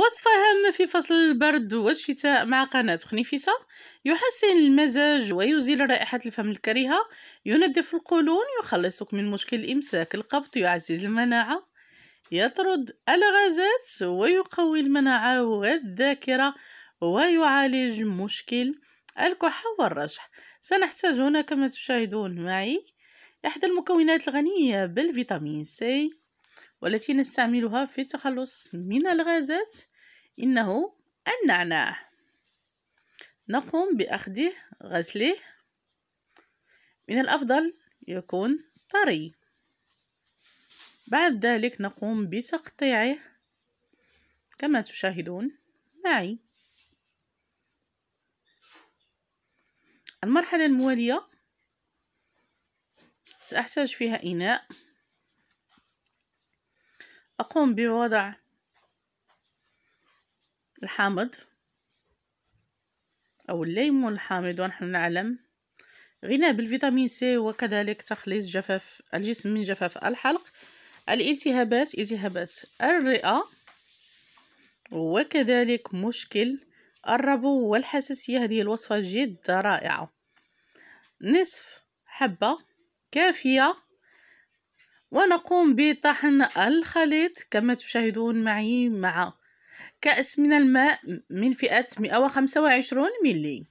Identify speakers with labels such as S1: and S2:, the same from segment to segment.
S1: وصفة هامة في فصل البرد والشتاء مع قناة خنيفسة يحسن المزاج ويزيل رائحة الفم الكريهة ينظف القولون يخلصك من مشكل إمساك القبض يعزز المناعة يطرد الغازات ويقوي المناعة والذاكرة ويعالج مشكل الكحة والرشح سنحتاج هنا كما تشاهدون معي إحدى المكونات الغنية بالفيتامين سي والتي نستعملها في التخلص من الغازات إنه النعناع نقوم بأخذه غسله من الأفضل يكون طري بعد ذلك نقوم بتقطيعه كما تشاهدون معي المرحلة الموالية سأحتاج فيها إناء أقوم بوضع الحامض أو الليمون الحامض ونحن نعلم غنى بالفيتامين سي وكذلك تخليص جفاف الجسم من جفاف الحلق الالتهابات التهابات الرئة وكذلك مشكل الربو والحساسية هذه الوصفة جد رائعة نصف حبة كافية ونقوم بطحن الخليط كما تشاهدون معي مع كأس من الماء من فئة 125 ملي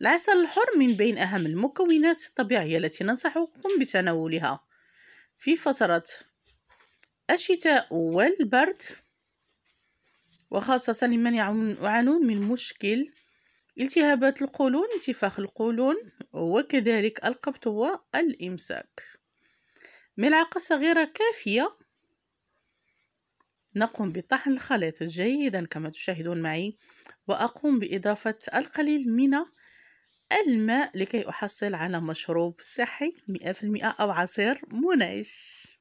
S1: العسل الحر من بين أهم المكونات الطبيعية التي ننصحكم بتناولها في فترة الشتاء والبرد وخاصة لمن يعانون من مشكل التهابات القولون انتفاخ القولون وكذلك القبط والإمساك ملعقة صغيرة كافية نقوم بطحن الخليط جيدا كما تشاهدون معي وأقوم بإضافة القليل من الماء لكي أحصل على مشروب صحي 100% أو عصير منعش